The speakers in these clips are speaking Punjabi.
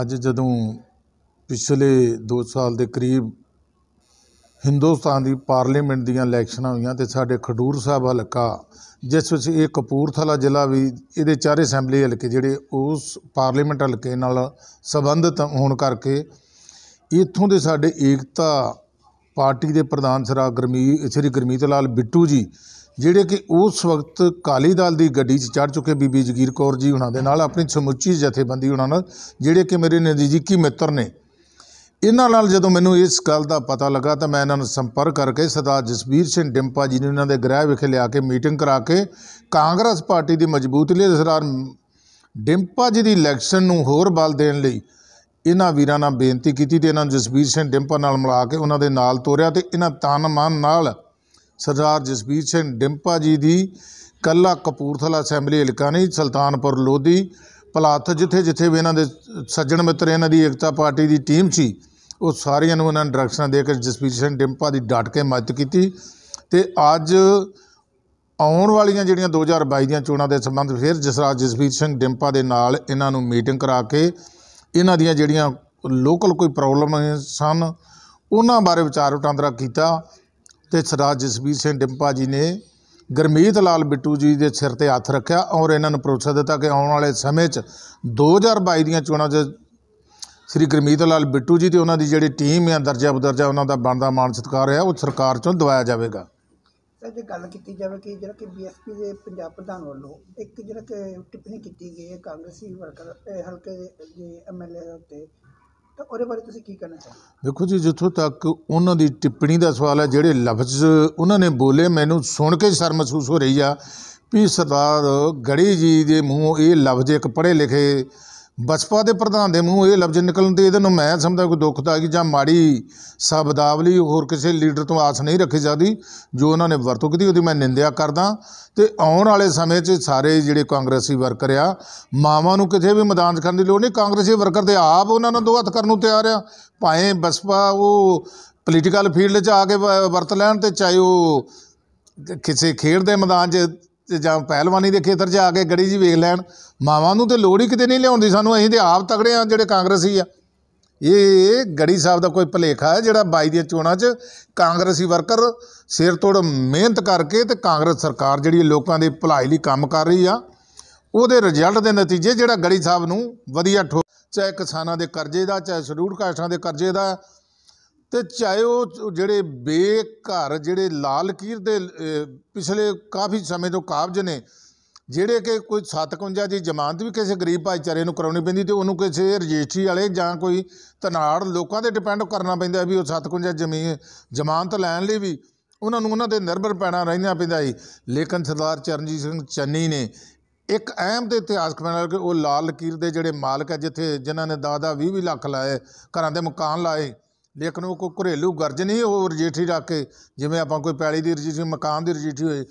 ਅੱਜ ਜਦੋਂ ਪਿਛਲੇ 2 ਸਾਲ ਦੇ ਕਰੀਬ ਹਿੰਦੁਸਤਾਨ ਦੀ ਪਾਰਲੀਮੈਂਟ ਦੀਆਂ ਇਲੈਕਸ਼ਨਾਂ ਹੋਈਆਂ ਤੇ ਸਾਡੇ ਖਡੂਰ ਸਾਹਿਬ ਹਲਕਾ ਜਿਸ ਵਿੱਚ ਇਹ ਕਪੂਰਥਲਾ ਜ਼ਿਲ੍ਹਾ ਵੀ ਇਹਦੇ ਚਾਰੇ ਅਸੈਂਬਲੀ ਹਲਕੇ ਜਿਹੜੇ ਉਸ ਪਾਰਲੀਮੈਂਟ ਹਲਕੇ ਨਾਲ ਸੰਬੰਧਿਤ ਹੋਣ ਕਰਕੇ ਇੱਥੋਂ ਦੇ ਸਾਡੇ ਏਕਤਾ ਪਾਰਟੀ ਦੇ ਪ੍ਰਧਾਨ ਸਰਾ ਗਰਮੀ ਸ੍ਰੀ ਗਰਮੀਤ ਲਾਲ ਬਿੱਟੂ ਜੀ ਜਿਹੜੇ ਕਿ ਉਸ ਵਕਤ ਕਾਲੀ ਦਲ ਦੀ ਗੱਡੀ 'ਚ ਚੜ ਚੁੱਕੇ ਬੀਬੀ ਜਗੀਰ ਕੌਰ ਜੀ ਉਹਨਾਂ ਦੇ ਨਾਲ ਆਪਣੀ ਸਮੁੱਚੀ ਜਥੇਬੰਦੀ ਉਹਨਾਂ ਨਾਲ ਜਿਹੜੇ ਕਿ ਮੇਰੇ ਨਜ਼ਦੀਕੀ ਮਿੱਤਰ ਨੇ ਇਹਨਾਂ ਨਾਲ ਜਦੋਂ ਮੈਨੂੰ ਇਸ ਗੱਲ ਦਾ ਪਤਾ ਲੱਗਾ ਤਾਂ ਮੈਂ ਇਹਨਾਂ ਨੂੰ ਸੰਪਰਕ ਕਰਕੇ ਸਰਦਾਰ ਜਸਬੀਰ ਸਿੰਘ ਡਿੰਪਾ ਜੀ ਨੇ ਉਹਨਾਂ ਦੇ ਗ੍ਰਹਿ ਵਿਖੇ ਲਿਆ ਕੇ ਮੀਟਿੰਗ ਕਰਾ ਕੇ ਕਾਂਗਰਸ ਪਾਰਟੀ ਦੀ ਮਜ਼ਬੂਤੀ ਲਈ ਸਰਦਾਰ ਡਿੰਪਾ ਜੀ ਦੀ ਇਲੈਕਸ਼ਨ ਨੂੰ ਹੋਰ ਬਲ ਦੇਣ ਲਈ ਇਹਨਾਂ ਵੀਰਾਂ ਨਾਲ ਬੇਨਤੀ ਕੀਤੀ ਤੇ ਇਹਨਾਂ ਜਸਬੀਰ ਸਿੰਘ ਡਿੰਪਾ ਨਾਲ ਮਿਲਾ ਕੇ ਉਹਨਾਂ ਦੇ ਨਾਲ ਤੋਰਿਆ ਤੇ ਇਹਨਾਂ ਤਨ ਮਨ ਨਾਲ ਸਰਦਾਰ ਜਸਬੀਰ ਸਿੰਘ ਡਿੰਪਾ ਜੀ ਦੀ ਕੱਲਾ ਕਪੂਰਥਲਾ ਅਸੈਂਬਲੀ ਹਲਕਾ ਨਹੀਂ ਸੁਲਤਾਨਪੁਰ ਲੋਧੀ ਪਲਾਥ ਜਿੱਥੇ ਜਿੱਥੇ ਵੀ ਇਹਨਾਂ ਦੇ ਸੱਜਣ ਮਿੱਤਰ ਇਹਨਾਂ ਦੀ ਏਕਤਾ ਪਾਰਟੀ ਦੀ ਟੀਮ ਸੀ ਉਹ ਸਾਰਿਆਂ ਨੂੰ ਇਹਨਾਂ ਡਾਇਰੈਕਸ਼ਨ ਦੇ ਕੇ ਜਸਬੀਰ ਸਿੰਘ ਡਿੰਪਾ ਦੀ ਡਟ ਕੇ ਮਦਦ ਕੀਤੀ ਤੇ ਅੱਜ ਆਉਣ ਵਾਲੀਆਂ ਜਿਹੜੀਆਂ 2022 ਦੀਆਂ ਚੋਣਾਂ ਦੇ ਸੰਬੰਧ ਫਿਰ ਜਸਰਾਜ ਜਸਬੀਰ ਸਿੰਘ ਡਿੰਪਾ ਦੇ ਨਾਲ ਇਹਨਾਂ ਨੂੰ ਮੀਟਿੰਗ ਕਰਾ ਕੇ ਇਹਨਾਂ ਦੀਆਂ ਜਿਹੜੀਆਂ ਲੋਕਲ ਕੋਈ ਪ੍ਰੋਬਲਮ ਸਨ ਉਹਨਾਂ ਬਾਰੇ ਵਿਚਾਰ ਵਟਾਂਦਰਾ ਕੀਤਾ ਤੇ ਸਰਦਾਰ ਜਸਬੀਰ ਸਿੰਘ ਡਿੰਪਾ ਜੀ ਨੇ ਗਰਮੀਤ ਲਾਲ ਬਿੱਟੂ ਜੀ ਦੇ ਸਿਰ ਤੇ ਹੱਥ ਰੱਖਿਆ ਔਰ ਇਹਨਾਂ ਨੂੰ ਭਰੋਸਾ ਦਿੱਤਾ ਕਿ ਆਉਣ ਵਾਲੇ ਸਮੇਂ 'ਚ 2022 ਦੀਆਂ ਚੋਣਾਂ 'ਚ ਸ੍ਰੀ ਗਰਮੀਤ ਲਾਲ ਬਿੱਟੂ ਜੀ ਤੇ ਉਹਨਾਂ ਦੀ ਜਿਹੜੀ ਟੀਮ ਹੈ ਦਰਜਾ ਬਦਰਜਾ ਉਹਨਾਂ ਦਾ ਬਣਦਾ ਮਾਨ ਸਤਕਾਰ ਹੈ ਉਹ ਸਰਕਾਰ 'ਚੋਂ ਦਵਾਇਆ ਜਾਵੇਗਾ ਸਰ ਜੇ ਗੱਲ ਕੀਤੀ ਜਾਵੇ ਕਿ ਜਿਹੜਾ ਕਿ ਬੀਐਸਪੀ ਦੇ ਪੰਜਾਬ ਪ੍ਰਧਾਨ ਵੱਲੋਂ ਇੱਕ ਜਿਹੜਾ ਕਿ ਟਿੱਪਣੀ ਕੀਤੀ ਗਈ ਹੈ ਕਾਂਗਰਸੀ ਵਰਕਰ ਹਲਕੇ ਦੇ ਐਮਐਲਏ ਉੱਤੇ ਤਾਂ ਉਹਦੇ ਬਾਰੇ ਤੁਸੀਂ ਕੀ ਕਹਿਣਾ ਚਾਹੁੰਦੇ ਦੇਖੋ ਜੀ ਜਿੱਥੋਂ ਤੱਕ ਉਹਨਾਂ ਦੀ ਟਿੱਪਣੀ ਦਾ ਸਵਾਲ ਹੈ ਜਿਹੜੇ ਲਫ਼ਜ਼ ਉਹਨਾਂ ਨੇ ਬੋਲੇ ਮੈਨੂੰ ਸੁਣ ਕੇ ਸ਼ਰਮ ਮਹਿਸੂਸ ਹੋ ਰਹੀ ਆ ਵੀ ਸਰਦਾਰ ਗੜੀ ਜੀ ਦੇ ਮੂੰਹ ਇਹ ਲਫ਼ਜ਼ ਇੱਕ ਪੜ੍ਹੇ ਲਿਖੇ ਬਸਪਾ ਦੇ ਪ੍ਰਧਾਨ ਦੇ ਮੂੰਹ ਇਹ ਲਫ਼ਜ਼ ਨਿਕਲਣ ਤੇ ਇਹਦੇ ਨੂੰ ਮੈਂ ਸਮਝਦਾ ਕੋਈ ਦੁੱਖ ਦਾ ਕਿ ਜਾਂ ਮਾੜੀ ਸ਼ਬਦਾਵਲੀ ਹੋਰ ਕਿਸੇ ਲੀਡਰ ਤੋਂ ਆਸ ਨਹੀਂ ਰੱਖੀ ਜਾਂਦੀ ਜੋ ਉਹਨਾਂ ਨੇ ਵਰਤੋਂ ਕੀਤੀ ਉਹਦੀ ਮੈਂ ਨਿੰਦਿਆ ਕਰਦਾ ਤੇ ਆਉਣ ਵਾਲੇ ਸਮੇਂ 'ਚ ਸਾਰੇ ਜਿਹੜੇ ਕਾਂਗਰਸੀ ਵਰਕਰ ਆ ਮਾਵਾਂ ਨੂੰ ਕਿਤੇ ਵੀ ਮੈਦਾਨ 'ਚ ਕਰਨ ਦੀ ਲੋੜ ਨਹੀਂ ਕਾਂਗਰਸੀ ਵਰਕਰ ਤੇ ਆਪ ਉਹਨਾਂ ਨਾਲ ਦੋ ਹੱਥ ਕਰਨ ਨੂੰ ਤਿਆਰ ਆ ਭਾਵੇਂ ਬਸਪਾ ਉਹ ਪੋਲੀਟੀਕਲ ਫੀਲਡ 'ਚ ਆ ਕੇ ਵਰਤ ਲੈਣ ਤੇ ਚਾਹੇ ਉਹ ਕਿਸੇ ਖੇਡ ਦੇ ਮੈਦਾਨ 'ਚ ਤੇ ਜਾਂ ਪਹਿਲਵਾਨੀ ਦੇ ਖੇਤਰ 'ਚ ਆ ਕੇ ਗੜੀ ਜੀ ਵੇਖ ਲੈਣ ਮਾਵਾਂ ਨੂੰ ਤੇ ਲੋੜ ਹੀ ਕਿਤੇ ਨਹੀਂ ਲਿਆਉਂਦੀ ਸਾਨੂੰ ਅਸੀਂ ਤੇ ਆਪ ਤਗੜੇ ਆ ਜਿਹੜੇ ਕਾਂਗਰਸੀ ਆ ਇਹ ਗੜੀ ਸਾਹਿਬ ਦਾ ਕੋਈ ਭਲੇਖਾ ਹੈ ਜਿਹੜਾ ਬਾਈ ਦੀਆਂ ਚੋਣਾਂ 'ਚ ਕਾਂਗਰਸੀ ਵਰਕਰ ਸਿਰ ਤੋੜ ਮਿਹਨਤ ਕਰਕੇ ਤੇ ਕਾਂਗਰਸ ਸਰਕਾਰ ਜਿਹੜੀ ਲੋਕਾਂ ਦੇ ਭਲਾਈ ਲਈ ਕੰਮ ਕਰ ਰਹੀ ਆ ਉਹਦੇ ਰਿਜ਼ਲਟ ਦੇ ਨਤੀਜੇ ਜਿਹੜਾ ਗੜੀ ਸਾਹਿਬ ਨੂੰ ਵਧੀਆ ਠੋ ਚਾਹੇ ਕਿਸਾਨਾਂ ਦੇ ਕਰਜ਼ੇ ਦਾ ਚਾਹੇ ਸ਼ਡਿਊਲ ਕਾਸਟਾਂ ਦੇ ਕਰਜ਼ੇ ਦਾ ਤੇ ਚਾਹੇ ਉਹ ਜਿਹੜੇ ਬੇਘਰ ਜਿਹੜੇ ਲਾਲ ਕੀਰ ਦੇ ਪਿਛਲੇ ਕਾਫੀ ਸਮੇਂ ਤੋਂ ਕਾਬਜ ਨੇ ਜਿਹੜੇ ਕਿ ਕੋਈ 57 ਦੀ ਜ਼ਮਾਨਤ ਵੀ ਕਿਸੇ ਗਰੀਬ ਭਾਈਚਾਰੇ ਨੂੰ ਕਰਾਉਣੀ ਪੈਂਦੀ ਤੇ ਉਹਨੂੰ ਕਿਸੇ ਰਜਿਸਟਰੀ ਵਾਲੇ ਜਾਂ ਕੋਈ ਤਨਾੜ ਲੋਕਾਂ ਤੇ ਡਿਪੈਂਡ ਕਰਨਾ ਪੈਂਦਾ ਵੀ ਉਹ 57 ਜ਼ਮੀਨ ਜ਼ਮਾਨਤ ਲੈਣ ਲਈ ਵੀ ਉਹਨਾਂ ਨੂੰ ਉਹਨਾਂ ਦੇ ਨਿਰਭਰ ਪੈਣਾ ਰਹਿੰਦਾ ਪੈਂਦਾ ਸੀ ਲੇਕਿਨ ਸਰਦਾਰ ਚਰਨਜੀਤ ਸਿੰਘ ਚੰਨੀ ਨੇ ਇੱਕ ਅਹਿਮ ਦੇ ਇਤਿਹਾਸਕ ਬਣਾ ਕੇ ਉਹ ਲਾਲ ਲਕੀਰ ਦੇ ਜਿਹੜੇ ਮਾਲਕ ਹੈ ਜਿੱਥੇ ਜਿਨ੍ਹਾਂ ਨੇ ਦਾਦਾ 20 20 ਲੱਖ ਲਾਏ ਘਰਾਂ ਦੇ ਮਕਾਨ ਲਾਏ ਲੇਕਿਨ ਉਹ ਕੋਈ ਘਰੇਲੂ ਗਰਜ ਨਹੀਂ ਉਹ ਰਜਿਸਟਰੀ ਰੱਖ ਕੇ ਜਿਵੇਂ ਆਪਾਂ ਕੋਈ ਪੈਲੀ ਦੀ ਰਜਿਸਟਰੀ ਮਕਾਨ ਦੀ ਰਜਿਸਟਰੀ ਹੋਏ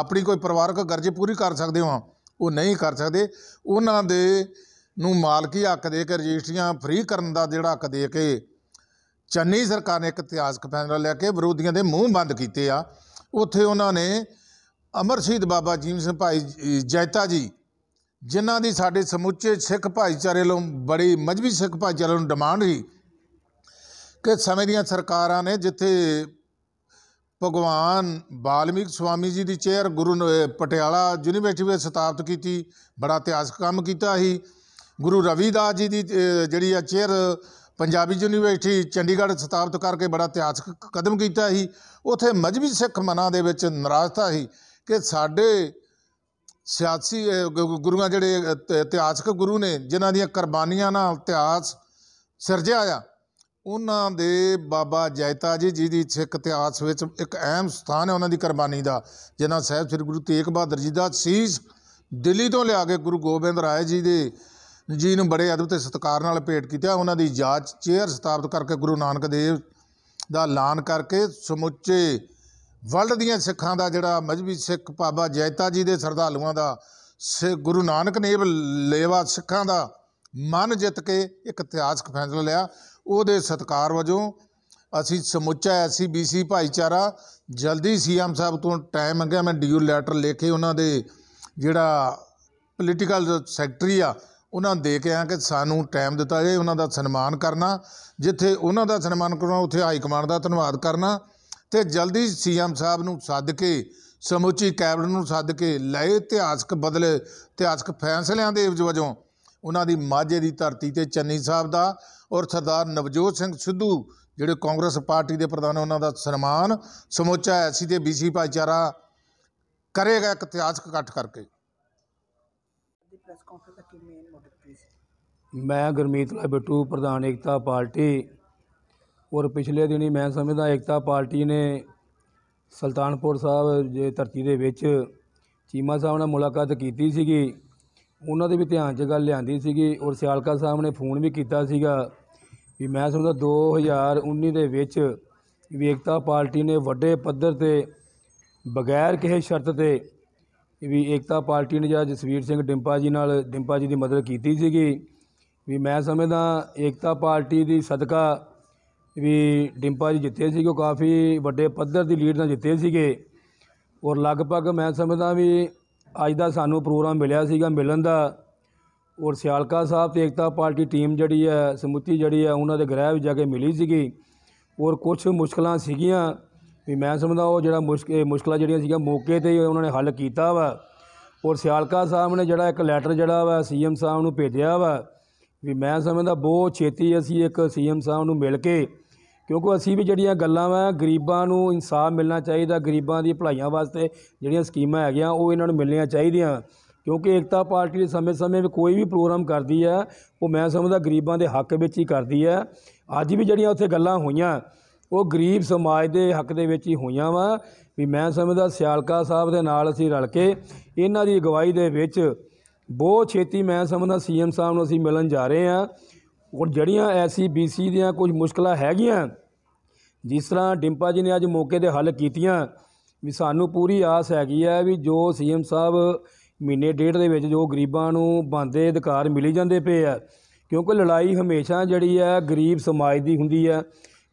ਆਪਣੀ ਕੋਈ ਪਰਿਵਾਰਕ ਗਰਜ ਪੂਰੀ ਕਰ ਸਕਦੇ ਹਾਂ ਉਹ ਨਹੀਂ ਕਰ ਸਕਦੇ ਉਹਨਾਂ ਦੇ ਨੂੰ ਮਾਲਕੀ ਹੱਕ ਦੇ ਕੇ ਰਜਿਸਟਰੀਆਂ ਫ੍ਰੀ ਕਰਨ ਦਾ ਜਿਹੜਾ ਹੱਕ ਦੇ ਕੇ ਚੰਨੀ ਸਰਕਾਰ ਨੇ ਇੱਕ ਇਤਿਹਾਸਕ ਫੈਸਲਾ ਲੈ ਕੇ ਵਿਰੋਧੀਆਂ ਦੇ ਮੂੰਹ ਬੰਦ ਕੀਤੇ ਆ ਉੱਥੇ ਉਹਨਾਂ ਨੇ ਅਮਰ ਸ਼ਹੀਦ ਬਾਬਾ ਜੀਵਨ ਸਿੰਘ ਭਾਈ ਜੈਤਾ ਜੀ ਜਿਨ੍ਹਾਂ ਦੀ ਸਾਡੇ ਸਮੁੱਚੇ ਸਿੱਖ ਭਾਈਚਾਰੇ ਲੋ ਬੜੀ ਮਜਬੀ ਸਿੱਖ ਭਾਈਚਾਰੇ ਨੂੰ ਡਿਮਾਂਡ ਸੀ ਕਿ ਸਮੇਂ ਦੀਆਂ ਸਰਕਾਰਾਂ ਨੇ ਜਿੱਥੇ ਭਗਵਾਨ ਬਾਲਮੀਕ ਸਵਾਮੀ ਜੀ ਦੀ ਚੇਅਰ ਗੁਰੂ ਪਟਿਆਲਾ ਯੂਨੀਵਰਸਿਟੀ ਵਿੱਚ ਸਥਾਪਿਤ ਕੀਤੀ ਬੜਾ ਇਤਿਹਾਸਕ ਕੰਮ ਕੀਤਾ ਸੀ ਗੁਰੂ ਰਵੀਦਾਸ ਜੀ ਦੀ ਜਿਹੜੀ ਆ ਚੇਅਰ ਪੰਜਾਬੀ ਯੂਨੀਵਰਸਿਟੀ ਚੰਡੀਗੜ੍ਹ ਸਥਾਪਿਤ ਕਰਕੇ ਬੜਾ ਇਤਿਹਾਸਕ ਕਦਮ ਕੀਤਾ ਸੀ ਉਥੇ ਮਜਬੀ ਸਿੱਖ ਮਨਾਂ ਦੇ ਵਿੱਚ ਨਰਾਜ਼ਤਾ ਸੀ ਕਿ ਸਾਡੇ ਸਿਆਸੀ ਗੁਰੂਆਂ ਜਿਹੜੇ ਇਤਿਹਾਸਕ ਗੁਰੂ ਨੇ ਜਿਨ੍ਹਾਂ ਦੀਆਂ ਕੁਰਬਾਨੀਆਂ ਨਾਲ ਇਤਿਹਾਸ ਸਿਰਜਿਆ ਆ ਉਹਨਾਂ ਦੇ ਬਾਬਾ ਜੈਤਾ ਜੀ ਦੀ ਸਿੱਖ ਇਤਿਹਾਸ ਵਿੱਚ ਇੱਕ ਅਹਿਮ ਸਥਾਨ ਹੈ ਉਹਨਾਂ ਦੀ ਕੁਰਬਾਨੀ ਦਾ ਜਿਨ੍ਹਾਂ ਸਾਹਿਬ ਸ੍ਰੀ ਗੁਰੂ ਤੇਗ ਬਹਾਦਰ ਜੀ ਦਾ ਸੀਸ ਦਿੱਲੀ ਤੋਂ ਲਿਆ ਕੇ ਗੁਰੂ ਗੋਬਿੰਦ ਰਾਏ ਜੀ ਦੇ ਜੀ ਨੂੰ ਬੜੇ ਅਦਬ ਤੇ ਸਤਿਕਾਰ ਨਾਲ ਭੇਟ ਕੀਤਾ ਉਹਨਾਂ ਦੀ ਯਾਦ ਚੇਅਰ ਸਥਾਪਿਤ ਕਰਕੇ ਗੁਰੂ ਨਾਨਕ ਦੇਵ ਦਾ ਐਲਾਨ ਕਰਕੇ ਸਮੁੱਚੇ ਵਰਲਡ ਦੀਆਂ ਸਿੱਖਾਂ ਦਾ ਜਿਹੜਾ ਮਜਬੀ ਸਿੱਖ ਬਾਬਾ ਜੈਤਾ ਜੀ ਦੇ ਸਰਦਾਲੂਆਂ ਦਾ ਗੁਰੂ ਨਾਨਕ ਦੇਵ ਲੇਵਾ ਸਿੱਖਾਂ ਦਾ ਮਨ ਜਿੱਤ ਕੇ ਇੱਕ ਇਤਿਹਾਸਕ ਫੈਸਲਾ ਲਿਆ ਉਹਦੇ ਸਤਕਾਰ ਵਜੋਂ ਅਸੀਂ ਸਮੁੱਚਾ ਐਸਸੀਬੀਸੀ ਭਾਈਚਾਰਾ ਜਲਦੀ ਸੀਐਮ ਸਾਹਿਬ ਤੋਂ ਟਾਈਮ ਮੰਗਿਆ ਮੈਂ ਡਿਊ ਲੈਟਰ ਲੈ ਕੇ ਉਹਨਾਂ ਦੇ ਜਿਹੜਾ ਪੋਲੀਟੀਕਲ ਸੈਕਟਰੀ ਆ ਉਹਨਾਂ ਦੇ ਕੇ ਆ ਕਿ ਸਾਨੂੰ ਟਾਈਮ ਦਿੱਤਾ ਜੇ ਉਹਨਾਂ ਦਾ ਸਨਮਾਨ ਕਰਨਾ ਜਿੱਥੇ ਉਹਨਾਂ ਦਾ ਸਨਮਾਨ ਕਰਨਾ ਉੱਥੇ ਹਾਈ ਕਮਾਂਡ ਦਾ ਧੰਨਵਾਦ ਕਰਨਾ ਤੇ ਜਲਦੀ ਸੀਐਮ ਸਾਹਿਬ ਨੂੰ ਸੱਦ ਕੇ ਸਮੁੱਚੀ ਕੈਬਨਿਟ ਨੂੰ ਸੱਦ ਕੇ ਲਏ ਇਤਿਹਾਸਕ ਬਦਲੇ ਇਤਿਹਾਸਕ ਫੈਸਲਿਆਂ ਦੇ ਵਜੋਂ ਉਹਨਾਂ ਦੀ ਮਾਝੇ ਦੀ ਧਰਤੀ ਤੇ ਚੰਨੀ ਸਾਹਿਬ ਦਾ ਔਰ ਸਰਦਾਰ ਨਵਜੋਤ ਸਿੰਘ ਸਿੱਧੂ ਜਿਹੜੇ ਕਾਂਗਰਸ ਪਾਰਟੀ ਦੇ ਪ੍ਰਧਾਨ ਉਹਨਾਂ ਦਾ ਸਨਮਾਨ ਸਮੋਚਾ ਐਸੀ ਤੇ ਬੀਸੀ ਭਾਈਚਾਰਾ ਕਰੇਗਾ ਇੱਕ ਇਤਿਹਾਸਕ ਇਕੱਠ ਕਰਕੇ ਮੈਂ ਗੁਰਮੀਤ ਲਾ ਬਟੂ ਪ੍ਰਧਾਨ ਏਕਤਾ ਪਾਰਟੀ ਔਰ ਪਿਛਲੇ ਦਿਨੀ ਮੈਂ ਸਮਝਦਾ ਏਕਤਾ ਪਾਰਟੀ ਨੇ ਸੁਲਤਾਨਪੁਰ ਸਾਹਿਬ ਜੇ ਧਰਤੀ ਦੇ ਵਿੱਚ ਚੀਮਾ ਸਾਹਿਬ ਨਾਲ ਮੁਲਾਕਾਤ ਕੀਤੀ ਸੀਗੀ ਉਹਨਾਂ ਦੇ ਵੀ ਧਿਆਨ 'ਚ ਗੱਲ ਲਿਆਂਦੀ ਸੀਗੀ ਔਰ ਸਿਆਲਕਾ ਸਾਹਿਬ ਨੇ ਫੋਨ ਵੀ ਕੀਤਾ ਸੀਗਾ ਵੀ ਮੈਂ ਸਮਝਦਾ 2019 ਦੇ ਵਿੱਚ ਏਕਤਾ ਪਾਰਟੀ ਨੇ ਵੱਡੇ ਪੱਧਰ ਤੇ ਬਗੈਰ ਕਿਸੇ ਸ਼ਰਤ ਤੇ ਵੀ ਏਕਤਾ ਪਾਰਟੀ ਨੇ ਜਿਹੜਾ ਜਸਵੀਰ ਸਿੰਘ ਡਿੰਪਾ ਜੀ ਨਾਲ ਡਿੰਪਾ ਜੀ ਦੀ ਮਦਦ ਕੀਤੀ ਸੀਗੀ ਵੀ ਮੈਂ ਸਮਝਦਾ ਏਕਤਾ ਪਾਰਟੀ ਦੀ ਸਦਕਾ ਵੀ ਡਿੰਪਾ ਜੀ ਜਿੱਤੇ ਸੀਗੇ ਕਾਫੀ ਵੱਡੇ ਪੱਧਰ ਦੀ ਲੀਡ ਨਾਲ ਜਿੱਤੇ ਸੀਗੇ ਔਰ ਲਗਭਗ ਮੈਂ ਸਮਝਦਾ ਵੀ ਅੱਜ ਦਾ ਸਾਨੂੰ ਪ੍ਰੋਗਰਾਮ ਮਿਲਿਆ ਸੀਗਾ ਮਿਲਣ ਦਾ ਔਰ ਸਿਆਲਕਾ ਸਾਹਿਬ ਤੇ ਇਕਤਾ ਪਾਰਟੀ ਟੀਮ ਜਿਹੜੀ ਹੈ ਸਮੁੱਤੀ ਜਿਹੜੀ ਹੈ ਉਹਨਾਂ ਦੇ ਗ੍ਰਹਿ ਵਿੱਚ ਜਾ ਕੇ ਮਿਲੀ ਸੀਗੀ ਔਰ ਕੁਝ ਮੁਸ਼ਕਲਾਂ ਸੀਗੀਆਂ ਵੀ ਮੈਂ ਸਮਝਦਾ ਉਹ ਜਿਹੜਾ ਮੁਸ਼ਕਲ ਮੁਸ਼ਕਲਾਂ ਜਿਹੜੀਆਂ ਸੀਗੀਆਂ ਮੌਕੇ ਤੇ ਉਹਨਾਂ ਨੇ ਹੱਲ ਕੀਤਾ ਵਾ ਔਰ ਸਿਆਲਕਾ ਸਾਹਿਬ ਨੇ ਜਿਹੜਾ ਇੱਕ ਲੈਟਰ ਜਿਹੜਾ ਵਾ ਸੀਐਮ ਸਾਹਿਬ ਨੂੰ ਭੇਜਿਆ ਵਾ ਵੀ ਮੈਂ ਸਮਝਦਾ ਬਹੁਤ ਛੇਤੀ ਅਸੀਂ ਇੱਕ ਸੀਐਮ ਸਾਹਿਬ ਨੂੰ ਮਿਲ ਕੇ ਕਿਉਂਕਿ ਅਸੀਂ ਵੀ ਜਿਹੜੀਆਂ ਗੱਲਾਂ ਵਾ ਗਰੀਬਾਂ ਨੂੰ ਇਨਸਾਫ ਮਿਲਣਾ ਚਾਹੀਦਾ ਗਰੀਬਾਂ ਦੀ ਭਲਾਈਆਂ ਵਾਸਤੇ ਜਿਹੜੀਆਂ ਸਕੀਮਾਂ ਹੈਗੀਆਂ ਉਹ ਇਹਨਾਂ ਨੂੰ ਮਿਲਣੀਆਂ ਚਾਹੀਦੀਆਂ ਕਿਉਂਕਿ ਏਕਤਾ ਪਾਰਟੀ ਸਮੇਂ-ਸਮੇਂ ਕੋਈ ਵੀ ਪ੍ਰੋਗਰਾਮ ਕਰਦੀ ਹੈ ਉਹ ਮੈਂ ਸਮਝਦਾ ਗਰੀਬਾਂ ਦੇ ਹੱਕ ਵਿੱਚ ਹੀ ਕਰਦੀ ਹੈ ਅੱਜ ਵੀ ਜਿਹੜੀਆਂ ਉੱਥੇ ਗੱਲਾਂ ਹੋਈਆਂ ਉਹ ਗਰੀਬ ਸਮਾਜ ਦੇ ਹੱਕ ਦੇ ਵਿੱਚ ਹੀ ਹੋਈਆਂ ਵਾ ਵੀ ਮੈਂ ਸਮਝਦਾ ਸਿਆਲਕਾ ਸਾਹਿਬ ਦੇ ਨਾਲ ਅਸੀਂ ਰਲ ਕੇ ਇਹਨਾਂ ਦੀ ਅਗਵਾਈ ਦੇ ਵਿੱਚ ਬਹੁਤ ਛੇਤੀ ਮੈਂ ਸਮਝਦਾ ਸੀਐਮ ਸਾਹਿਬ ਨੂੰ ਅਸੀਂ ਮਿਲਣ ਜਾ ਰਹੇ ਹਾਂ ਹੁਣ ਜਿਹੜੀਆਂ ਐਸੀ ਬੀਸੀ ਦੀਆਂ ਕੁਝ ਮੁਸ਼ਕਲਾਂ ਹੈਗੀਆਂ ਜਿਸ ਤਰ੍ਹਾਂ ਡਿੰਪਾ ਜੀ ਨੇ ਅੱਜ ਮੌਕੇ ਤੇ ਹੱਲ ਕੀਤੀਆਂ ਵੀ ਸਾਨੂੰ ਪੂਰੀ ਆਸ ਹੈਗੀ ਹੈ ਵੀ ਜੋ ਸੀਐਮ ਸਾਹਿਬ ਮਹੀਨੇ ਡੇਢ ਦੇ ਵਿੱਚ ਜੋ ਗਰੀਬਾਂ ਨੂੰ ਬੰਦੇ ਅਧਿਕਾਰ ਮਿਲੀ ਜਾਂਦੇ ਪਏ ਆ ਕਿਉਂਕਿ ਲੜਾਈ ਹਮੇਸ਼ਾ ਜਿਹੜੀ ਹੈ ਗਰੀਬ ਸਮਾਜ ਦੀ ਹੁੰਦੀ ਹੈ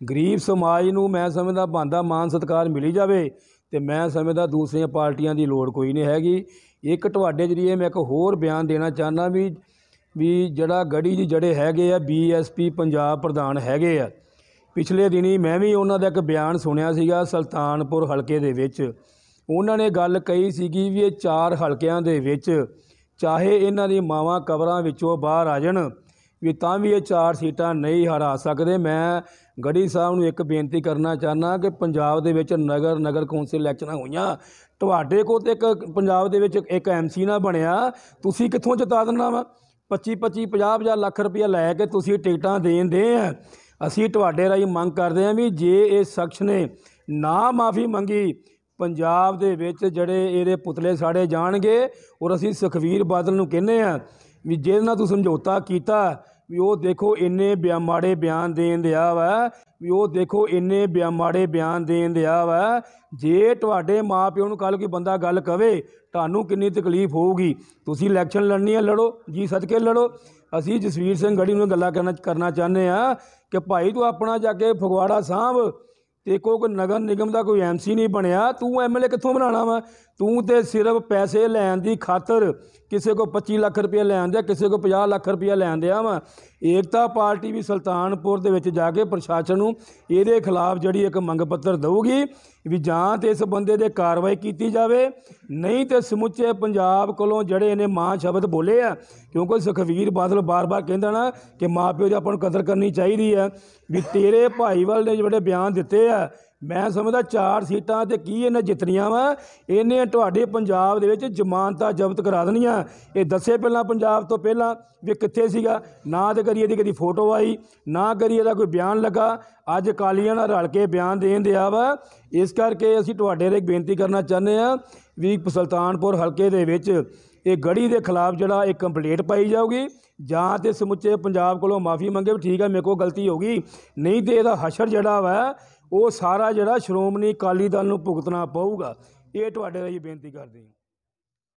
ਗਰੀਬ ਸਮਾਜ ਨੂੰ ਮੈਂ ਸਮਝਦਾ ਬੰਦਾ ਮਾਨ ਸਤਕਾਰ ਮਿਲੀ ਜਾਵੇ ਤੇ ਮੈਂ ਸਮਝਦਾ ਦੂਸਰੀਆਂ ਪਾਰਟੀਆਂ ਦੀ ਲੋੜ ਕੋਈ ਨਹੀਂ ਹੈਗੀ ਇੱਕ ਤੁਹਾਡੇ ਜਰੀਏ ਮੈਂ ਇੱਕ ਹੋਰ ਬਿਆਨ ਦੇਣਾ ਚਾਹਨਾ ਵੀ ਵੀ ਜਿਹੜਾ ਗੜੀ ਦੀ ਜਿਹੜੇ ਹੈਗੇ ਆ ਬੀਐਸਪੀ ਪੰਜਾਬ ਪ੍ਰਧਾਨ ਹੈਗੇ ਆ ਪਿਛਲੇ ਦਿਨੀ ਮੈਂ ਵੀ ਉਹਨਾਂ ਦਾ ਇੱਕ ਬਿਆਨ ਸੁਣਿਆ ਸੀਗਾ ਸੁਲਤਾਨਪੁਰ ਹਲਕੇ ਦੇ ਵਿੱਚ ਉਹਨਾਂ ਨੇ ਗੱਲ ਕਹੀ ਸੀਗੀ ਵੀ ਇਹ ਚਾਰ ਹਲਕਿਆਂ ਦੇ ਵਿੱਚ ਚਾਹੇ ਇਹਨਾਂ ਦੀ ਮਾਵਾਂ ਕਬਰਾਂ ਵਿੱਚੋਂ ਬਾਹਰ ਆ ਜਾਣ ਵੀ ਤਾਂ ਵੀ ਇਹ ਚਾਰ ਸੀਟਾਂ ਨਹੀਂ ਹਰਾ ਸਕਦੇ ਮੈਂ ਗੜੀ ਸਾਹਿਬ ਨੂੰ ਇੱਕ ਬੇਨਤੀ ਕਰਨਾ ਚਾਹਨਾ ਕਿ ਪੰਜਾਬ ਦੇ ਵਿੱਚ ਨਗਰ ਨਗਰ ਕੌਂਸਲ ਇਲੈਕਸ਼ਨਾਂ ਹੋਈਆਂ ਤੁਹਾਡੇ ਕੋਲ ਤੇ ਇੱਕ ਪੰਜਾਬ ਦੇ ਵਿੱਚ ਇੱਕ ਐਮਸੀ ਨਾ ਬਣਿਆ ਤੁਸੀਂ ਕਿੱਥੋਂ ਜਿਤਾ ਦਿੰਦਾ ਵਾ 25 25 50 50 ਲੱਖ ਰੁਪਇਆ ਲੈ ਕੇ ਤੁਸੀਂ ਟਿਕਟਾਂ ਦੇਣ ਦੇ ਆ ਅਸੀਂ ਤੁਹਾਡੇ ਰਾਹੀਂ ਮੰਗ ਕਰਦੇ ਆ ਵੀ ਜੇ ਇਹ ਸ਼ਖਸ ਨੇ ਨਾ ਮਾਫੀ ਮੰਗੀ ਪੰਜਾਬ ਦੇ ਵਿੱਚ ਜਿਹੜੇ ਇਹਦੇ ਪੁਤਲੇ ਸਾੜੇ ਜਾਣਗੇ ਔਰ ਅਸੀਂ ਸੁਖਵੀਰ ਬਾਦਲ ਨੂੰ ਕਹਿੰਨੇ ਆ ਵੀ ਜੇ ਇਹਨਾਂ ਤੂੰ ਸਮਝੌਤਾ ਕੀਤਾ ਵੀ ਉਹ ਦੇਖੋ ਇੰਨੇ ਬਿਆਮਾੜੇ ਬਿਆਨ ਦੇਣ ਦਿਆ ਵਾ ਵੀ ਉਹ ਦੇਖੋ ਇੰਨੇ ਬਿਆਮਾੜੇ ਬਿਆਨ ਦੇਣ ਦਿਆ ਵਾ ਜੇ ਤੁਹਾਡੇ ਮਾਪਿਓ ਨੂੰ ਕੱਲ ਕੋਈ ਬੰਦਾ ਗੱਲ ਕਵੇ ਤੁਹਾਨੂੰ ਕਿੰਨੀ ਤਕਲੀਫ ਹੋਊਗੀ ਤੁਸੀਂ ਇਲੈਕਸ਼ਨ ਲੜਨੀ ਹੈ ਲੜੋ ਜੀ ਸਦਕੇ ਲੜੋ ਅਸੀਂ ਜਸਵੀਰ ਸਿੰਘ ਗੜੀ ਨੂੰ ਗੱਲਾਂ ਕਰਨਾ ਕਰਨਾ ਚਾਹੁੰਦੇ ਆ ਕਿ ਭਾਈ ਤੂੰ ਆਪਣਾ ਜਾ ਕੇ ਫਗਵਾੜਾ ਸਾਹਿਬ ਤੇ ਕੋਈ ਨਗਰ ਨਿਗਮ ਦਾ ਕੋਈ ਐਮਸੀ ਨਹੀਂ ਬਣਿਆ ਤੂੰ ਐਮਐਲਏ ਕਿੱਥੋਂ ਬਣਾਣਾ ਵਾ ਤੂੰ ਤੇ ਸਿਰਫ ਪੈਸੇ ਲੈਣ ਦੀ ਖਾਤਰ ਕਿਸੇ ਕੋ 25 ਲੱਖ ਰੁਪਏ ਲੈਣ ਦਿਆ ਕਿਸੇ ਕੋ 50 ਲੱਖ ਰੁਪਏ ਲੈਣ ਦਿਆ ਵਾ ਏਕਤਾ ਪਾਰਟੀ ਵੀ ਸੁਲਤਾਨਪੁਰ ਦੇ ਵਿੱਚ ਜਾ ਕੇ ਪ੍ਰਸ਼ਾਸਨ ਨੂੰ ਇਹਦੇ ਖਿਲਾਫ ਜਿਹੜੀ ਇੱਕ ਮੰਗ ਪੱਤਰ ਦਊਗੀ ਵੀ ਜਾਂ ਤੇ ਇਸ ਬੰਦੇ ਦੇ ਕਾਰਵਾਈ ਕੀਤੀ ਜਾਵੇ ਨਹੀਂ ਤੇ ਸਮੁੱਚੇ ਪੰਜਾਬ ਕੋਲੋਂ ਜਿਹੜੇ ਨੇ ਮਾਂ ਸ਼ਬਦ ਬੋਲੇ ਆ ਕਿਉਂਕਿ ਸੁਖਵੀਰ ਬਾਦਲ ਬਾਰ-ਬਾਰ ਕਹਿੰਦਾ ਨਾ ਕਿ ਮਾਪਿਓ ਦੀ ਆਪਾਂ ਨੂੰ ਕਦਰ ਕਰਨੀ ਚਾਹੀਦੀ ਆ ਵੀ ਤੇਰੇ ਭਾਈਵਾਲ ਨੇ ਜਿਹੜੇ ਬਿਆਨ ਦਿੱਤੇ ਆ ਮੈਂ ਸਮਝਦਾ ਚਾਰ ਸੀਟਾਂ ਤੇ ਕੀ ਇਹਨੇ ਜਿੱਤਣੀਆਂ ਵਾ ਇਹਨੇ ਤੁਹਾਡੇ ਪੰਜਾਬ ਦੇ ਵਿੱਚ ਜ਼ਮਾਨਤਾਂ ਜ਼ਬਤ ਕਰਾ ਦੇਣੀਆਂ ਇਹ ਦੱਸੇ ਪਹਿਲਾਂ ਪੰਜਾਬ ਤੋਂ ਪਹਿਲਾਂ ਵੀ ਕਿੱਥੇ ਸੀਗਾ ਨਾ ਤੇ ਕਰੀ ਇਹਦੀ ਕਦੀ ਫੋਟੋ ਆਈ ਨਾ ਕਰੀ ਇਹਦਾ ਕੋਈ ਬਿਆਨ ਲੱਗਾ ਅੱਜ ਕਾਲੀਆਂ ਨਾਲ ਰਲ ਕੇ ਬਿਆਨ ਦੇਣ ਦਿਆ ਵਾ ਇਸ ਕਰਕੇ ਅਸੀਂ ਤੁਹਾਡੇ ਦੇ ਬੇਨਤੀ ਕਰਨਾ ਚਾਹੁੰਦੇ ਆ ਵੀ ਸੁਲਤਾਨਪੁਰ ਹਲਕੇ ਦੇ ਵਿੱਚ ਇਹ ਗੜੀ ਦੇ ਖਿਲਾਫ ਜਿਹੜਾ ਇੱਕ ਕੰਪਲੀਟ ਪਾਈ ਜਾਊਗੀ ਜਾਂ ਤੇ ਸਮੁੱਚੇ ਪੰਜਾਬ ਕੋਲੋਂ ਮਾਫੀ ਮੰਗੇ ਵੀ ਠੀਕ ਹੈ ਮੇਰੇ ਕੋਲ ਗਲਤੀ ਹੋ ਗਈ ਨਹੀਂ ਤੇ ਇਹਦਾ ਹਸ਼ਰ ਜਿਹੜਾ ਵਾ ਉਹ ਸਾਰਾ ਜਿਹੜਾ ਸ਼੍ਰੋਮਣੀ ਅਕਾਲੀ ਦਲ ਨੂੰ ਭੁਗਤਣਾ ਪਊਗਾ ਇਹ ਤੁਹਾਡੇ ਲਈ ਬੇਨਤੀ ਕਰਦੇ ਹਾਂ